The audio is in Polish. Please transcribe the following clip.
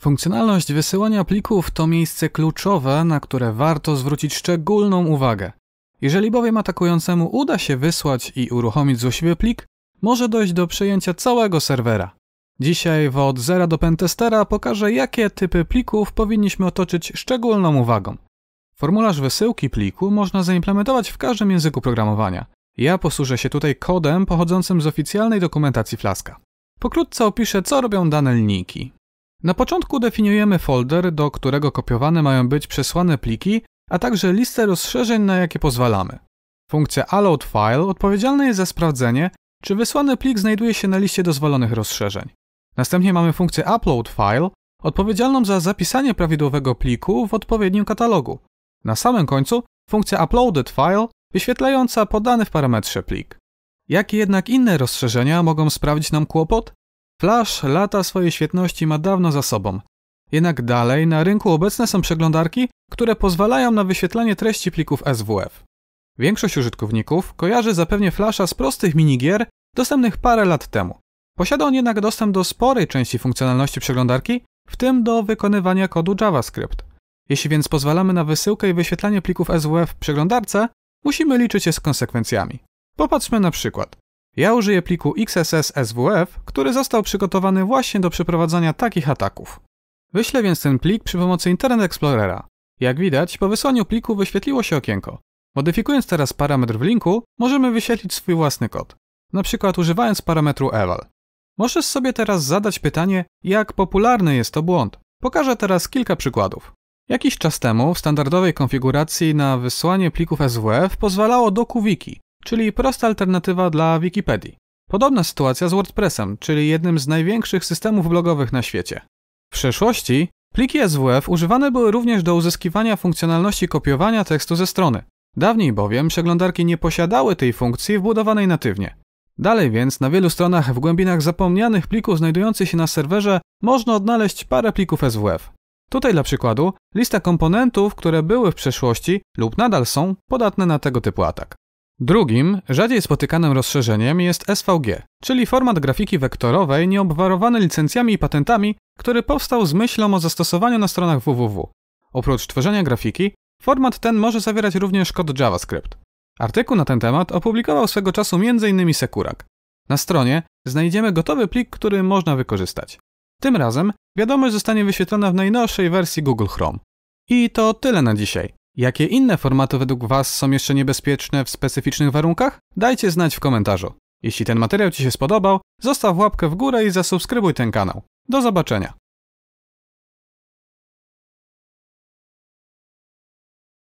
Funkcjonalność wysyłania plików to miejsce kluczowe, na które warto zwrócić szczególną uwagę. Jeżeli bowiem atakującemu uda się wysłać i uruchomić złośliwy plik, może dojść do przejęcia całego serwera. Dzisiaj w od zera do pentestera pokażę, jakie typy plików powinniśmy otoczyć szczególną uwagą. Formularz wysyłki pliku można zaimplementować w każdym języku programowania. Ja posłużę się tutaj kodem pochodzącym z oficjalnej dokumentacji Flaska. Pokrótce opiszę, co robią dane linijki. Na początku definiujemy folder, do którego kopiowane mają być przesłane pliki, a także listę rozszerzeń, na jakie pozwalamy. Funkcja allowed file odpowiedzialna jest za sprawdzenie, czy wysłany plik znajduje się na liście dozwolonych rozszerzeń. Następnie mamy funkcję upload file, odpowiedzialną za zapisanie prawidłowego pliku w odpowiednim katalogu. Na samym końcu funkcja uploaded file, wyświetlająca podany w parametrze plik. Jakie jednak inne rozszerzenia mogą sprawić nam kłopot? Flash lata swojej świetności ma dawno za sobą. Jednak dalej na rynku obecne są przeglądarki, które pozwalają na wyświetlanie treści plików SWF. Większość użytkowników kojarzy zapewnie Flasha z prostych minigier dostępnych parę lat temu. Posiada on jednak dostęp do sporej części funkcjonalności przeglądarki, w tym do wykonywania kodu JavaScript. Jeśli więc pozwalamy na wysyłkę i wyświetlanie plików SWF w przeglądarce, musimy liczyć się z konsekwencjami. Popatrzmy na przykład. Ja użyję pliku XSS SWF, który został przygotowany właśnie do przeprowadzania takich ataków. Wyślę więc ten plik przy pomocy Internet Explorera. Jak widać, po wysłaniu pliku wyświetliło się okienko. Modyfikując teraz parametr w linku, możemy wyświetlić swój własny kod, na przykład używając parametru eval. Możesz sobie teraz zadać pytanie, jak popularny jest to błąd. Pokażę teraz kilka przykładów. Jakiś czas temu w standardowej konfiguracji na wysłanie plików SWF pozwalało do kuwiki, czyli prosta alternatywa dla Wikipedii. Podobna sytuacja z WordPressem, czyli jednym z największych systemów blogowych na świecie. W przeszłości pliki SWF używane były również do uzyskiwania funkcjonalności kopiowania tekstu ze strony. Dawniej bowiem przeglądarki nie posiadały tej funkcji wbudowanej natywnie. Dalej więc na wielu stronach w głębinach zapomnianych plików znajdujących się na serwerze można odnaleźć parę plików SWF. Tutaj dla przykładu lista komponentów, które były w przeszłości lub nadal są podatne na tego typu atak. Drugim, rzadziej spotykanym rozszerzeniem jest SVG, czyli format grafiki wektorowej nieobwarowany licencjami i patentami, który powstał z myślą o zastosowaniu na stronach www. Oprócz tworzenia grafiki, format ten może zawierać również kod JavaScript. Artykuł na ten temat opublikował swego czasu m.in. Sekurak. Na stronie znajdziemy gotowy plik, który można wykorzystać. Tym razem wiadomość zostanie wyświetlona w najnowszej wersji Google Chrome. I to tyle na dzisiaj. Jakie inne formaty według Was są jeszcze niebezpieczne w specyficznych warunkach? Dajcie znać w komentarzu. Jeśli ten materiał Ci się spodobał, zostaw łapkę w górę i zasubskrybuj ten kanał. Do zobaczenia.